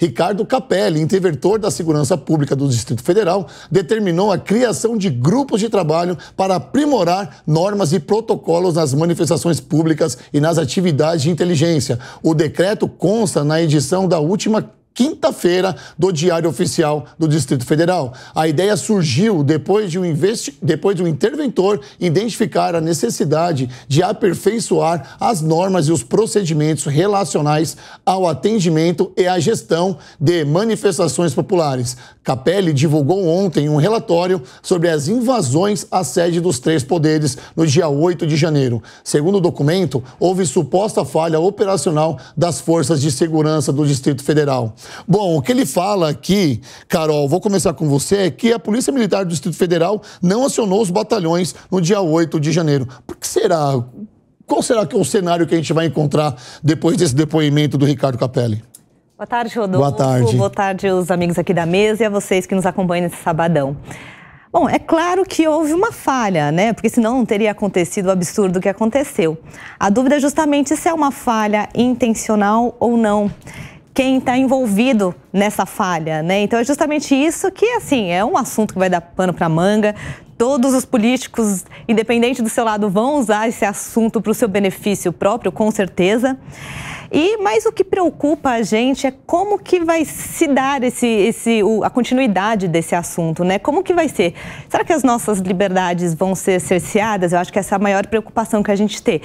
Ricardo Capelli, interventor da Segurança Pública do Distrito Federal, determinou a criação de grupos de trabalho para aprimorar normas e protocolos nas manifestações públicas e nas atividades de inteligência. O decreto consta na edição da última quinta-feira do Diário Oficial do Distrito Federal. A ideia surgiu depois de um, investi... depois de um interventor identificar a necessidade de aperfeiçoar as normas e os procedimentos relacionais ao atendimento e à gestão de manifestações populares. Capelli divulgou ontem um relatório sobre as invasões à sede dos três poderes no dia 8 de janeiro. Segundo o documento, houve suposta falha operacional das forças de segurança do Distrito Federal. Bom, o que ele fala aqui, Carol, vou começar com você, é que a Polícia Militar do Distrito Federal não acionou os batalhões no dia 8 de janeiro. Por que será? Qual será que é o cenário que a gente vai encontrar depois desse depoimento do Ricardo Capelli? Boa tarde, Rodolfo. Boa tarde. Boa tarde aos amigos aqui da mesa e a vocês que nos acompanham nesse sabadão. Bom, é claro que houve uma falha, né? Porque senão não teria acontecido o absurdo que aconteceu. A dúvida é justamente se é uma falha intencional ou não quem está envolvido nessa falha, né? Então é justamente isso que, assim, é um assunto que vai dar pano para manga. Todos os políticos, independente do seu lado, vão usar esse assunto para o seu benefício próprio, com certeza. E mas o que preocupa a gente é como que vai se dar esse, esse, o, a continuidade desse assunto, né? Como que vai ser? Será que as nossas liberdades vão ser cerceadas? Eu acho que essa é a maior preocupação que a gente tem.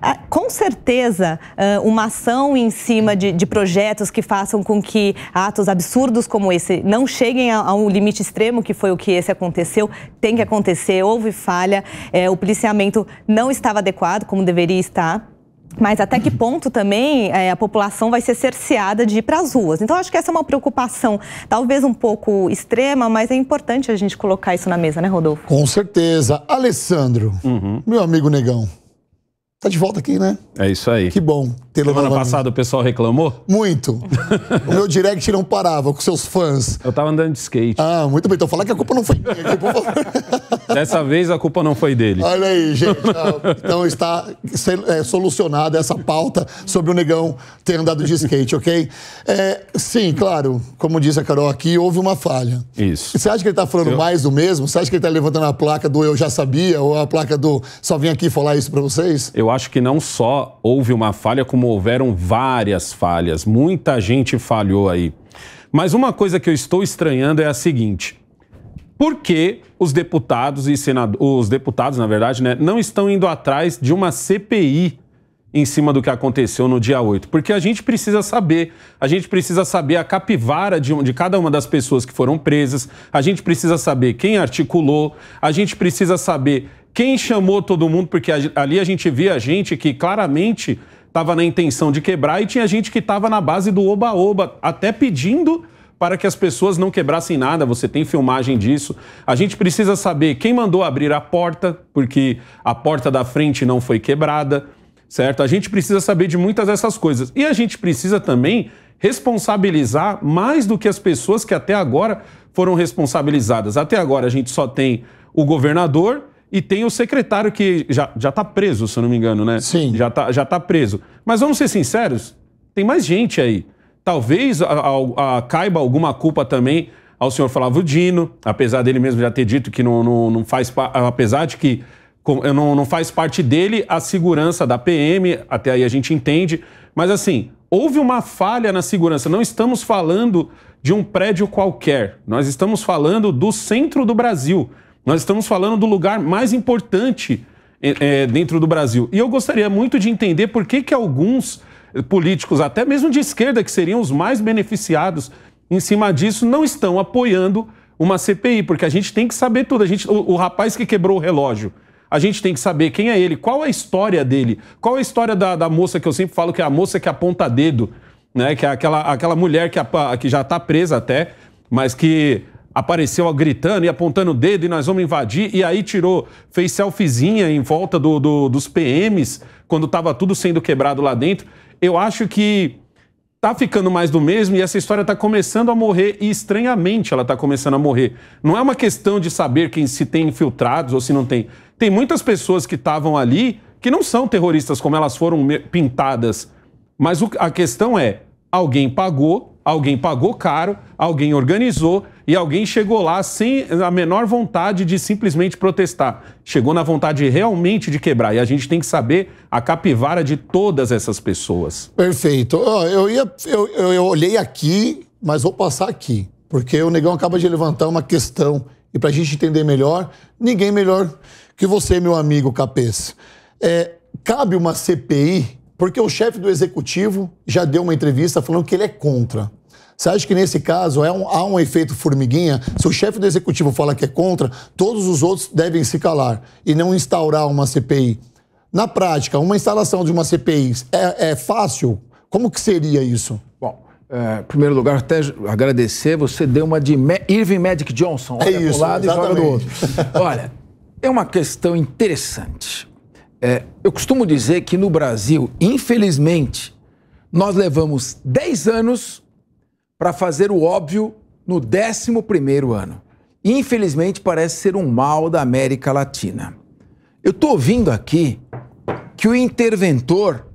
Ah, com certeza, ah, uma ação em cima de, de, projetos que façam com que atos absurdos como esse não cheguem a, a, um limite extremo, que foi o que esse aconteceu, tem que acontecer, houve falha, é, o policiamento não estava adequado como deveria estar. Mas até que ponto também é, a população vai ser cerceada de ir para as ruas? Então, acho que essa é uma preocupação, talvez um pouco extrema, mas é importante a gente colocar isso na mesa, né, Rodolfo? Com certeza. Alessandro, uhum. meu amigo negão, Tá de volta aqui, né? É isso aí. Que bom ter lo Semana novamente. passada o pessoal reclamou? Muito. o meu direct não parava com seus fãs. Eu tava andando de skate. Ah, muito bem. Então falar que a culpa não foi minha. Culpa... Dessa vez a culpa não foi dele. Olha aí, gente. Então está é, solucionada essa pauta sobre o negão ter andado de skate, ok? É, sim, claro. Como disse a Carol aqui, houve uma falha. Isso. Você acha que ele tá falando eu... mais do mesmo? Você acha que ele tá levantando a placa do eu já sabia ou a placa do só vim aqui falar isso para vocês? Eu acho que não só houve uma falha, como houveram várias falhas. Muita gente falhou aí. Mas uma coisa que eu estou estranhando é a seguinte: por que os deputados e senadores, os deputados, na verdade, né, não estão indo atrás de uma CPI em cima do que aconteceu no dia 8? Porque a gente precisa saber, a gente precisa saber a capivara de, de cada uma das pessoas que foram presas, a gente precisa saber quem articulou, a gente precisa saber quem chamou todo mundo? Porque ali a gente via gente que claramente estava na intenção de quebrar e tinha gente que estava na base do oba-oba, até pedindo para que as pessoas não quebrassem nada. Você tem filmagem disso. A gente precisa saber quem mandou abrir a porta, porque a porta da frente não foi quebrada, certo? A gente precisa saber de muitas dessas coisas. E a gente precisa também responsabilizar mais do que as pessoas que até agora foram responsabilizadas. Até agora a gente só tem o governador e tem o secretário que já, já tá preso, se eu não me engano, né? Sim. Já tá, já tá preso. Mas vamos ser sinceros, tem mais gente aí. Talvez a, a, a caiba alguma culpa também ao senhor Flávio Dino, apesar dele mesmo já ter dito que não, não, não faz... Apesar de que não, não faz parte dele a segurança da PM, até aí a gente entende. Mas assim, houve uma falha na segurança. Não estamos falando de um prédio qualquer. Nós estamos falando do centro do Brasil. Nós estamos falando do lugar mais importante é, é, dentro do Brasil. E eu gostaria muito de entender por que, que alguns políticos, até mesmo de esquerda, que seriam os mais beneficiados em cima disso, não estão apoiando uma CPI, porque a gente tem que saber tudo. A gente, o, o rapaz que quebrou o relógio, a gente tem que saber quem é ele, qual é a história dele, qual é a história da, da moça que eu sempre falo que é a moça que aponta dedo, né? Que é aquela, aquela mulher que, a, que já está presa até, mas que apareceu gritando e apontando o dedo e nós vamos invadir. E aí tirou, fez selfiezinha em volta do, do dos PMs, quando estava tudo sendo quebrado lá dentro. Eu acho que tá ficando mais do mesmo e essa história tá começando a morrer e estranhamente ela tá começando a morrer. Não é uma questão de saber quem se tem infiltrados ou se não tem. Tem muitas pessoas que estavam ali que não são terroristas como elas foram pintadas. Mas o, a questão é, alguém pagou, alguém pagou caro, alguém organizou e alguém chegou lá sem a menor vontade de simplesmente protestar. Chegou na vontade realmente de quebrar. E a gente tem que saber a capivara de todas essas pessoas. Perfeito. Eu, ia, eu, eu, eu olhei aqui, mas vou passar aqui. Porque o Negão acaba de levantar uma questão. E para a gente entender melhor, ninguém melhor que você, meu amigo Capês. É, cabe uma CPI porque o chefe do executivo já deu uma entrevista falando que ele é contra. Você acha que nesse caso é um, há um efeito formiguinha? Se o chefe do executivo fala que é contra, todos os outros devem se calar e não instaurar uma CPI. Na prática, uma instalação de uma CPI é, é fácil? Como que seria isso? Bom, é, em primeiro lugar, até agradecer, você deu uma de Ma Irving Magic Johnson. É Olha é isso, lado exatamente. e joga do outro. Olha, é uma questão interessante. É, eu costumo dizer que no Brasil, infelizmente, nós levamos 10 anos para fazer o óbvio no 11 ano. Infelizmente, parece ser um mal da América Latina. Eu estou ouvindo aqui que o interventor,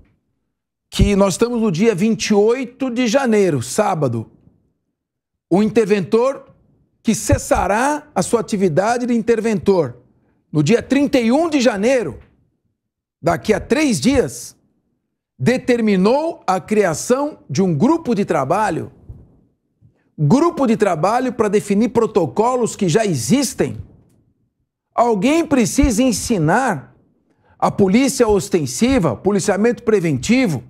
que nós estamos no dia 28 de janeiro, sábado, o interventor que cessará a sua atividade de interventor no dia 31 de janeiro, daqui a três dias, determinou a criação de um grupo de trabalho grupo de trabalho para definir protocolos que já existem. Alguém precisa ensinar a polícia ostensiva, policiamento preventivo,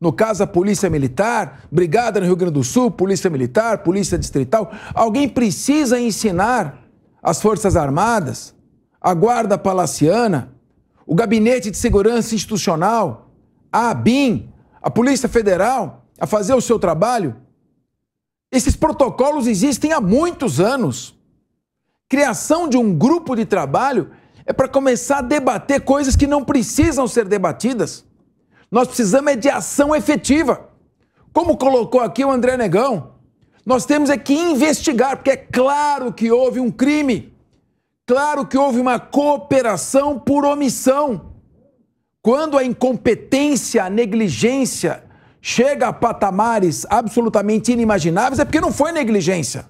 no caso a polícia militar, brigada no Rio Grande do Sul, polícia militar, polícia distrital, alguém precisa ensinar as Forças Armadas, a Guarda Palaciana, o Gabinete de Segurança Institucional, a ABIN, a Polícia Federal, a fazer o seu trabalho? Esses protocolos existem há muitos anos. Criação de um grupo de trabalho é para começar a debater coisas que não precisam ser debatidas. Nós precisamos é de ação efetiva. Como colocou aqui o André Negão, nós temos é que investigar, porque é claro que houve um crime, claro que houve uma cooperação por omissão. Quando a incompetência, a negligência chega a patamares absolutamente inimagináveis é porque não foi negligência.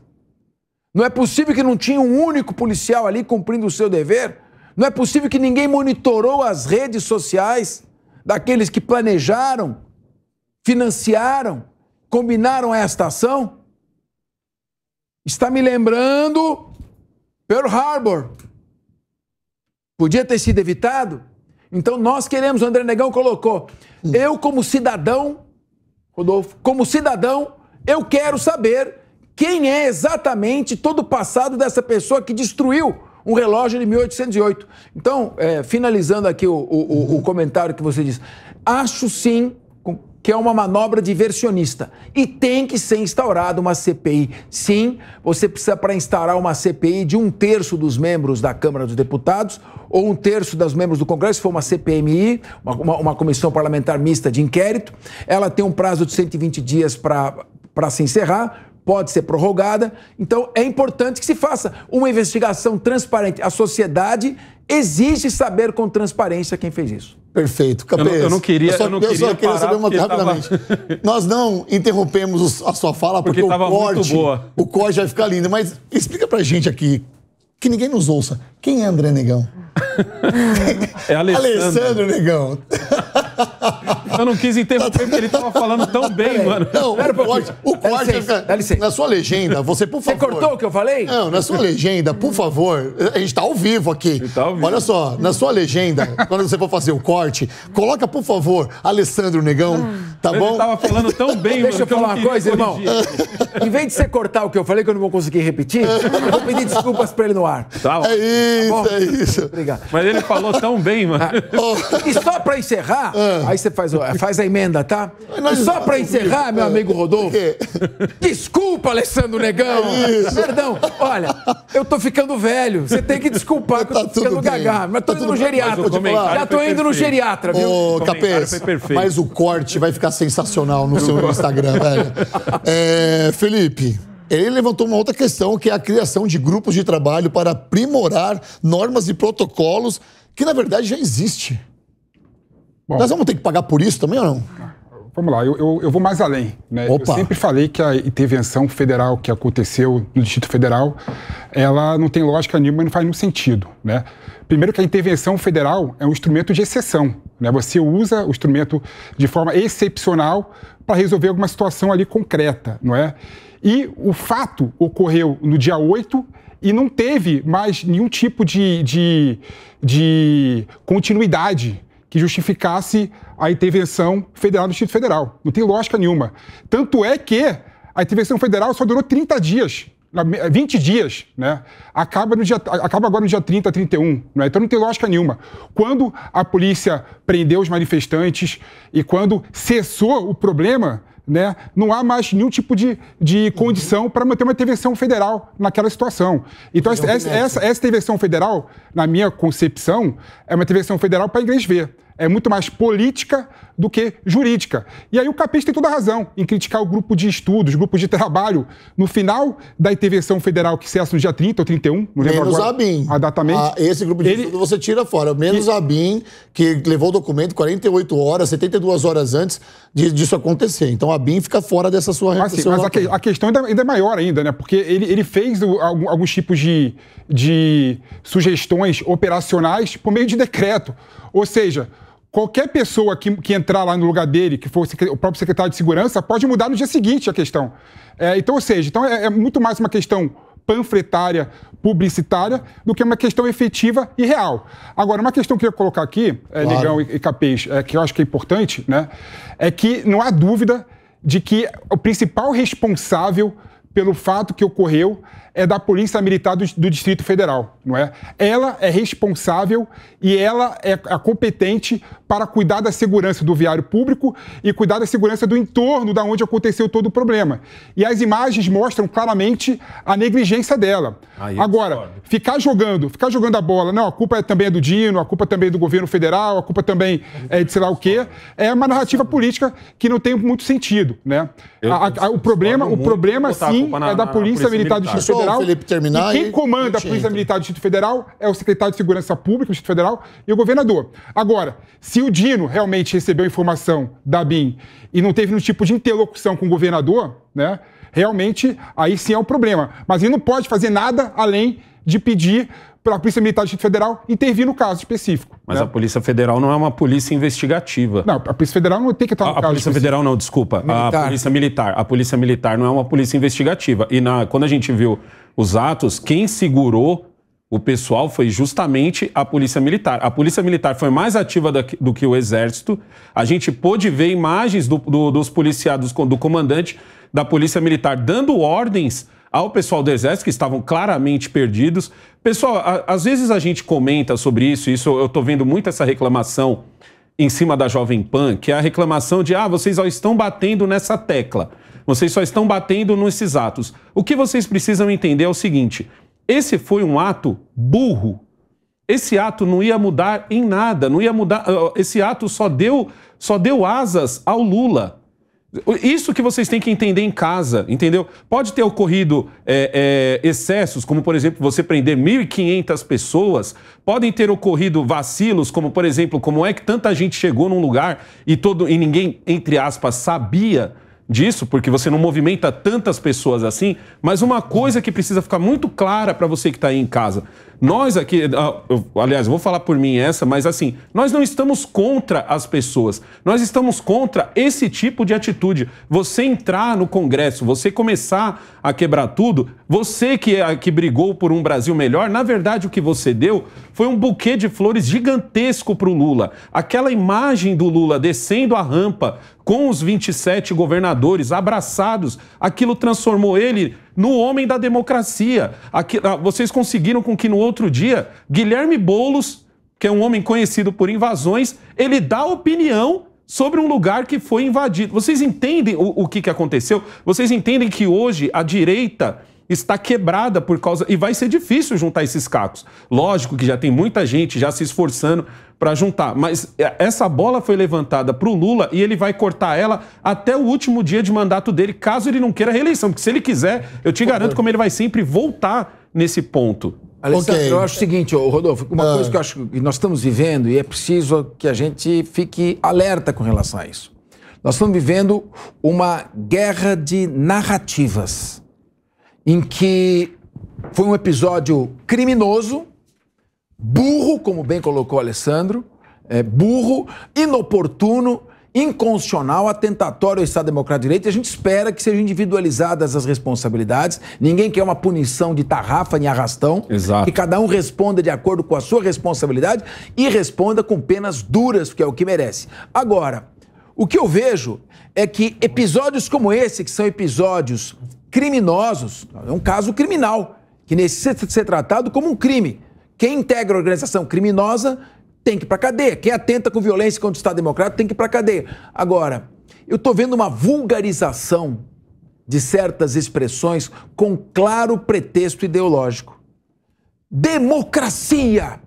Não é possível que não tinha um único policial ali cumprindo o seu dever. Não é possível que ninguém monitorou as redes sociais daqueles que planejaram, financiaram, combinaram esta ação. Está me lembrando Pearl Harbor. Podia ter sido evitado? Então nós queremos, o André Negão colocou, hum. eu como cidadão Rodolfo, como cidadão, eu quero saber quem é exatamente todo o passado dessa pessoa que destruiu um relógio de 1808. Então, é, finalizando aqui o, o, o comentário que você diz, acho sim que é uma manobra diversionista e tem que ser instaurada uma CPI. Sim, você precisa para instaurar uma CPI de um terço dos membros da Câmara dos Deputados ou um terço dos membros do Congresso, foi uma CPMI, uma, uma, uma comissão parlamentar mista de inquérito. Ela tem um prazo de 120 dias para se encerrar pode ser prorrogada. Então, é importante que se faça uma investigação transparente. A sociedade exige saber com transparência quem fez isso. Perfeito. Capês, eu, não, eu não queria, eu só, eu não eu queria, queria saber uma coisa rapidamente. Tava... Nós não interrompemos a sua fala porque, porque o corte, o corte vai ficar lindo. Mas explica pra gente aqui, que ninguém nos ouça, quem é André Negão? é Alessandro. Alessandro, negão. Eu não quis interromper porque ele estava tá, tá. falando tão bem, mano. Não, Pera o corte, o corte licença, na sua legenda, você, por favor. Você cortou o que eu falei? Não, na sua legenda, por favor, a gente está ao vivo aqui. Tá ao vivo. Olha só, na sua legenda, quando você for fazer o corte, coloca, por favor, Alessandro Negão, ah. tá bom? Ele estava falando tão bem, Deixa eu falar uma coisa, irmão. em vez de você cortar o que eu falei, que eu não vou conseguir repetir, eu vou pedir desculpas para ele no ar. Tá, é isso, tá é isso. Obrigado. Mas ele falou tão bem, mano. Ah, oh. E só para encerrar, ah. aí você faz o faz a emenda, tá? Só para encerrar, meu amigo Rodolfo. É. Desculpa, Alessandro Negão. É Perdão. Olha, eu tô ficando velho. Você tem que desculpar que eu tô tá ficando gaga. Mas tô tá indo no geriatra. Tipo, já tô indo no geriatra, viu? Ô, Capês, mas o corte vai ficar sensacional no seu Instagram, velho. É, Felipe, ele levantou uma outra questão, que é a criação de grupos de trabalho para aprimorar normas e protocolos que, na verdade, já existe. Bom, Nós vamos ter que pagar por isso também ou não? Vamos lá, eu, eu, eu vou mais além. Né? Eu sempre falei que a intervenção federal que aconteceu no Distrito Federal, ela não tem lógica nenhuma e não faz nenhum sentido. Né? Primeiro que a intervenção federal é um instrumento de exceção. Né? Você usa o instrumento de forma excepcional para resolver alguma situação ali concreta, não é? E o fato ocorreu no dia 8 e não teve mais nenhum tipo de, de, de continuidade que justificasse a intervenção federal do Distrito Federal. Não tem lógica nenhuma. Tanto é que a intervenção federal só durou 30 dias. 20 eh, dias, né? Acaba, no dia, acaba agora no dia 30, 31, né? Então não tem lógica nenhuma. Quando a polícia prendeu os manifestantes e quando cessou o problema, né? Não há mais nenhum tipo de, de condição para manter uma intervenção federal naquela situação. Então, essa, essa, essa, intervenção federal, na minha concepção, é uma intervenção federal para a inglês ver. É muito mais política do que jurídica. E aí o capista tem toda a razão em criticar o grupo de estudos, grupos de trabalho, no final da intervenção federal que cessa no dia 30 ou 31, não lembro menos agora. Menos a BIM. datamente. Ah, esse grupo de ele... você tira fora. Menos e... a BIM, que levou o documento 48 horas, 72 horas antes de, disso acontecer. Então a BIM fica fora dessa sua assim, Mas a, que, a, questão ainda, ainda é maior ainda, né? Porque ele, ele fez o, alguns tipos de, de sugestões operacionais por meio de decreto. Ou seja, qualquer pessoa que, que entrar lá no lugar dele, que for o próprio secretário de segurança, pode mudar no dia seguinte a questão. É, então, ou seja, então é, é, muito mais uma questão panfletária, publicitária, do que uma questão efetiva e real. Agora, uma questão que eu queria colocar aqui, é, claro. e, e Capês, é, que eu acho que é importante, né, é que não há dúvida de que o principal responsável pelo fato que ocorreu é da Polícia Militar do, do Distrito Federal não é? Ela é responsável e ela é a competente para cuidar da segurança do viário público e cuidar da segurança do entorno da onde aconteceu todo o problema. E as imagens mostram claramente a negligência dela. Aí Agora, discordo. ficar jogando, ficar jogando a bola, não, a culpa é também é do Dino, a culpa também é do governo federal, a culpa também é de sei lá o quê, é uma narrativa política que não tem muito sentido, né? a, a, o problema, o problema sim na, é da Polícia, Polícia Militar do Distrito Federal. Felipe terminar e quem comanda a Polícia Militar do Distrito Distrito Federal, é o secretário de Segurança Pública do Distrito Federal e o governador. Agora, se o Dino realmente recebeu informação da BIM e não teve nenhum tipo de interlocução com o governador, né? Realmente, aí sim é um problema. Mas ele não pode fazer nada além de pedir para a Polícia Militar do Distrito Federal intervir no caso específico. Mas né? a Polícia Federal não é uma polícia investigativa. Não, a Polícia Federal não tem que estar no a, caso. A Polícia específico. Federal não, desculpa. Militar. A Polícia Militar. A Polícia Militar não é uma polícia investigativa. E na, quando a gente viu os atos, quem segurou o pessoal foi justamente a Polícia Militar. A Polícia Militar foi mais ativa do que o Exército. A gente pôde ver imagens do, do, dos policiados, do comandante da Polícia Militar dando ordens ao pessoal do Exército, que estavam claramente perdidos. Pessoal, a, às vezes a gente comenta sobre isso, isso eu estou vendo muito essa reclamação em cima da Jovem Pan, que é a reclamação de, ah, vocês só estão batendo nessa tecla, vocês só estão batendo nesses atos. O que vocês precisam entender é o seguinte... Esse foi um ato burro. Esse ato não ia mudar em nada, não ia mudar. Esse ato só deu, só deu asas ao Lula. Isso que vocês têm que entender em casa, entendeu? Pode ter ocorrido é, é, excessos, como por exemplo você prender 1.500 pessoas, podem ter ocorrido vacilos, como por exemplo como é que tanta gente chegou num lugar e todo e ninguém entre aspas sabia disso, porque você não movimenta tantas pessoas assim, mas uma coisa que precisa ficar muito clara para você que está aí em casa. Nós aqui, ah, aliás, vou falar por mim essa, mas assim, nós não estamos contra as pessoas, nós estamos contra esse tipo de atitude. Você entrar no Congresso, você começar a quebrar tudo, você que, é, que brigou por um Brasil melhor, na verdade o que você deu foi um buquê de flores gigantesco para o Lula. Aquela imagem do Lula descendo a rampa com os 27 governadores abraçados, aquilo transformou ele no homem da democracia. Aqui, ah, vocês conseguiram com que no outro dia Guilherme Bolos, que é um homem conhecido por invasões, ele dá opinião sobre um lugar que foi invadido. Vocês entendem o, o que, que aconteceu? Vocês entendem que hoje a direita está quebrada por causa. E vai ser difícil juntar esses cacos. Lógico que já tem muita gente já se esforçando para juntar, mas é, essa bola foi levantada para o Lula e ele vai cortar ela até o último dia de mandato dele, caso ele não queira a reeleição. Porque se ele quiser, eu te garanto como ele vai sempre voltar nesse ponto. Alessandro, okay. eu acho o seguinte, Rodolfo, uma ah. coisa que eu acho que nós estamos vivendo e é preciso que a gente fique alerta com relação a isso. Nós estamos vivendo uma guerra de narrativas em que foi um episódio criminoso, burro, como bem colocou o Alessandro, é, burro, inoportuno, inconstitucional, atentatório ao Estado Democrático de Direito. A gente espera que sejam individualizadas as responsabilidades. Ninguém quer uma punição de tarrafa nem arrastão. Exato. Que cada um responda de acordo com a sua responsabilidade e responda com penas duras, que é o que merece. Agora, o que eu vejo é que episódios como esse, que são episódios criminosos. É um caso criminal, que necessita ser tratado como um crime. Quem integra organização criminosa tem que ir para cadeia. Quem atenta com violência contra o Estado Democrático tem que ir para cadeia. Agora, eu estou vendo uma vulgarização de certas expressões com claro pretexto ideológico. Democracia!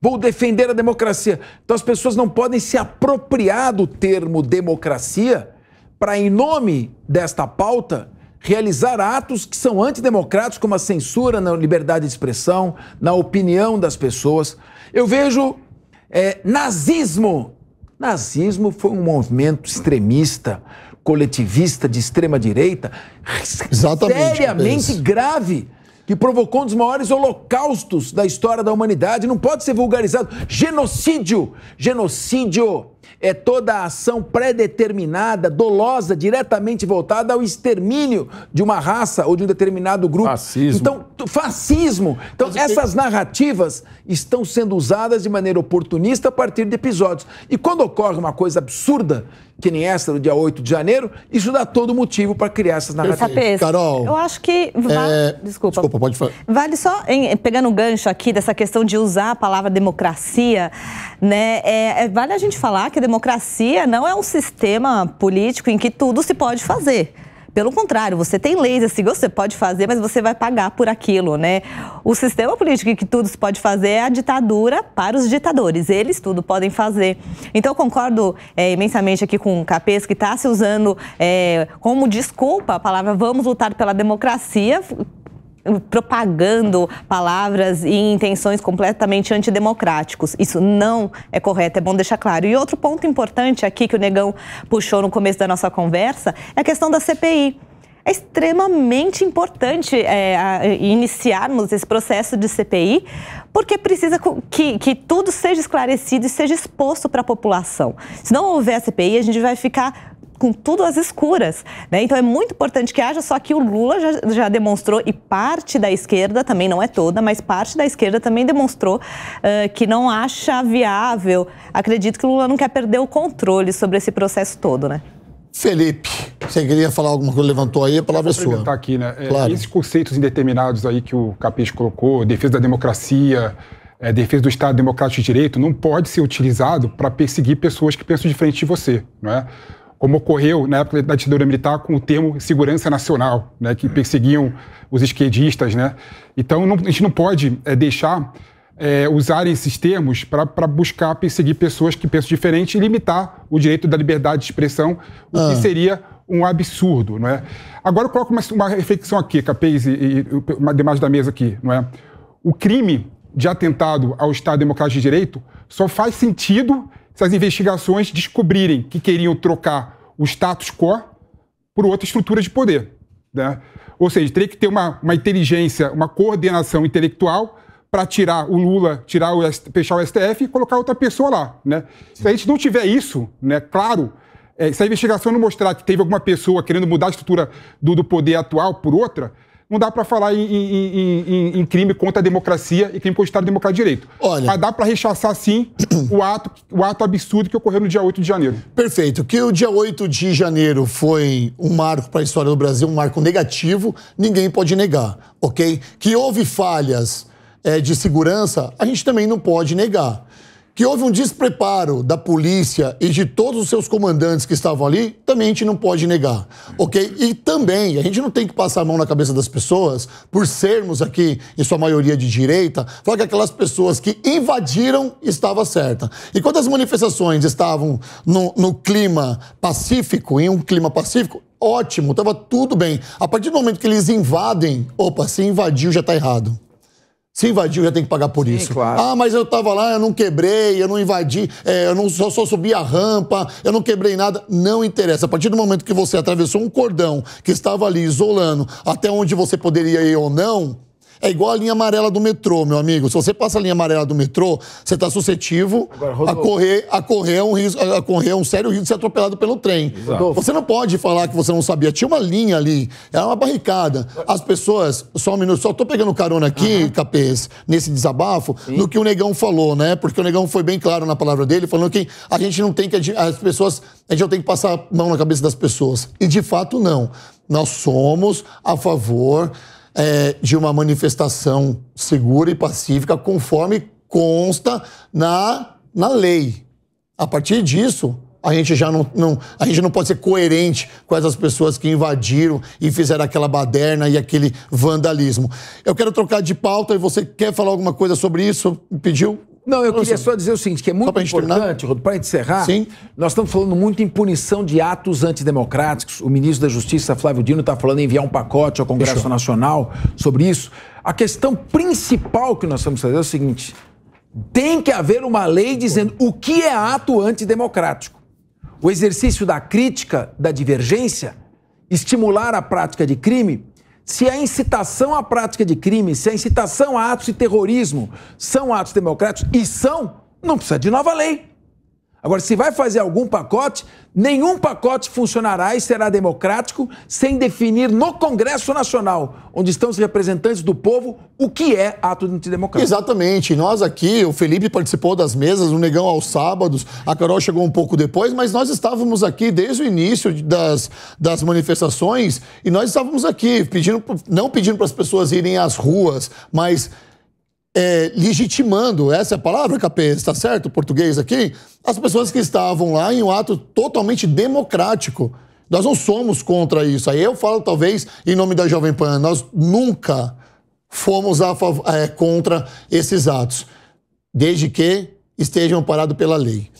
Vou defender a democracia. Então as pessoas não podem se apropriar do termo democracia para, em nome desta pauta, realizar atos que são antidemocráticos, como a censura na liberdade de expressão, na opinião das pessoas. Eu vejo é, nazismo. Nazismo foi um movimento extremista, coletivista de extrema direita, Exatamente, é seriamente grave que provocou um dos maiores holocaustos da história da humanidade. Não pode ser vulgarizado. Genocídio! Genocídio! é toda a ação predeterminada, dolosa, diretamente voltada ao extermínio de uma raça ou de um determinado grupo. Fascismo. Então, fascismo. Então, Mas essas que... narrativas estão sendo usadas de maneira oportunista a partir de episódios. E quando ocorre uma coisa absurda, que nem essa do dia 8 de janeiro, isso dá todo motivo para criar essas narrativas. Carol. Eu acho que. Vale, é... Desculpa. Desculpa, pode falar. Vale só, em, pegando o gancho aqui dessa questão de usar a palavra democracia, né? É, é vale a gente falar que democracia não é um sistema político em que tudo se pode fazer. Pelo contrário, você tem leis assim, você pode fazer, mas você vai pagar por aquilo, né? O sistema político em que tudo se pode fazer é a ditadura para os ditadores. Eles tudo podem fazer. Então, eu concordo é, imensamente aqui com o Capês, que está se usando é, como desculpa a palavra vamos lutar pela democracia, propagando palavras e intenções completamente antidemocráticos. Isso não é correto, é bom deixar claro. E outro ponto importante aqui que o Negão puxou no começo da nossa conversa é a questão da CPI. É extremamente importante é, a, iniciarmos esse processo de CPI, porque precisa que, que tudo seja esclarecido e seja exposto para a população. Se não houver a CPI, a gente vai ficar com tudo às escuras. Né? Então é muito importante que haja, só que o Lula já, já, demonstrou, e parte da esquerda, também não é toda, mas parte da esquerda também demonstrou uh, que não acha viável. Acredito que o Lula não quer perder o controle sobre esse processo todo, né? Felipe, você queria falar alguma coisa? Levantou aí, a palavra é sua. aqui, né? É, claro. esses conceitos indeterminados aí que o Capês colocou, defesa da democracia, é, defesa do Estado Democrático de Direito, não pode ser utilizado para perseguir pessoas que pensam diferente de você, não é? como ocorreu na época da ditadura militar com o termo segurança nacional, né, que perseguiam os esquerdistas. Né? Então, não, a gente não pode é, deixar é, esses termos para buscar perseguir pessoas que pensam diferente e limitar o direito da liberdade de expressão, o ah. que seria um absurdo. Não é? Agora eu coloco uma, uma reflexão aqui, Capês e, e uma, demais da mesa aqui. Não é? O crime de atentado ao Estado Democrático de Direito só faz sentido se as investigações descobrirem que queriam trocar o status quo por outra estrutura de poder. Né? Ou seja, teria que ter uma, uma inteligência, uma coordenação intelectual para tirar o Lula, tirar o fechar o STF e colocar outra pessoa lá. Né? Se a gente não tiver isso, né, claro, é, se a investigação não mostrar que teve alguma pessoa querendo mudar a estrutura do, do poder atual por outra, não dá para falar em, em, em, em, crime contra a democracia e crime contra o Estado Democrático de Direito. Olha, Mas dá para rechaçar, sim, o ato, o ato absurdo que ocorreu no dia 8 de janeiro. Perfeito. Que o dia 8 de janeiro foi um marco para a história do Brasil, um marco negativo, ninguém pode negar, ok? Que houve falhas é, de segurança, a gente também não pode negar. Que houve um despreparo da polícia e de todos os seus comandantes que estavam ali, também a gente não pode negar, ok? E também, a gente não tem que passar a mão na cabeça das pessoas, por sermos aqui, em sua maioria de direita, falar que aquelas pessoas que invadiram estava certa. E quando as manifestações estavam no, no clima pacífico, em um clima pacífico, ótimo, estava tudo bem. A partir do momento que eles invadem, opa, se invadiu já está errado. Se invadiu, já tem que pagar por Sim, isso. Claro. Ah, mas eu estava lá, eu não quebrei, eu não invadi, é, eu não só, só, subi a rampa, eu não quebrei nada. Não interessa. A partir do momento que você atravessou um cordão que estava ali isolando, até onde você poderia ir ou não, é igual a linha amarela do metrô, meu amigo. Se você passa a linha amarela do metrô, você está suscetível Agora, a, correr, a, correr um risco, a correr um sério risco de ser atropelado pelo trem. Exato. Você não pode falar que você não sabia. Tinha uma linha ali, era uma barricada. As pessoas, só um minuto, só tô pegando carona aqui, uhum. Capês, nesse desabafo, Sim. do que o Negão falou, né? Porque o Negão foi bem claro na palavra dele, falando que a gente não tem que. As pessoas. A gente não tem que passar a mão na cabeça das pessoas. E de fato, não. Nós somos a favor é, de uma manifestação segura e pacífica, conforme consta na, na lei. A partir disso, a gente já não, não, a gente não pode ser coerente com essas pessoas que invadiram e fizeram aquela baderna e aquele vandalismo. Eu quero trocar de pauta e você quer falar alguma coisa sobre isso? Me pediu? Não, eu queria só dizer o seguinte, que é muito importante, Rodo, para encerrar, Sim. nós estamos falando muito em punição de atos antidemocráticos. O ministro da Justiça, Flávio Dino, está falando em enviar um pacote ao Congresso Fechou. Nacional sobre isso. A questão principal que nós temos que fazer é o seguinte: tem que haver uma lei dizendo o que é ato antidemocrático. O exercício da crítica, da divergência, estimular a prática de crime se a incitação à prática de crimes, se a incitação a atos de terrorismo são atos democráticos e são, não precisa de nova lei. Agora, se vai fazer algum pacote, nenhum pacote funcionará e será democrático sem definir no Congresso Nacional, onde estão os representantes do povo, o que é ato antidemocrático. Exatamente. Nós aqui, o Felipe participou das mesas, o Negão aos sábados, a Carol chegou um pouco depois, mas nós estávamos aqui desde o início das, das manifestações e nós estávamos aqui pedindo, não pedindo para as pessoas irem às ruas, mas é, legitimando, essa é a palavra, capês está certo, português aqui, as pessoas que estavam lá em um ato totalmente democrático. Nós não somos contra isso. Aí eu falo, talvez, em nome da Jovem Pan, nós nunca fomos a, é, contra esses atos, desde que estejam parados pela lei.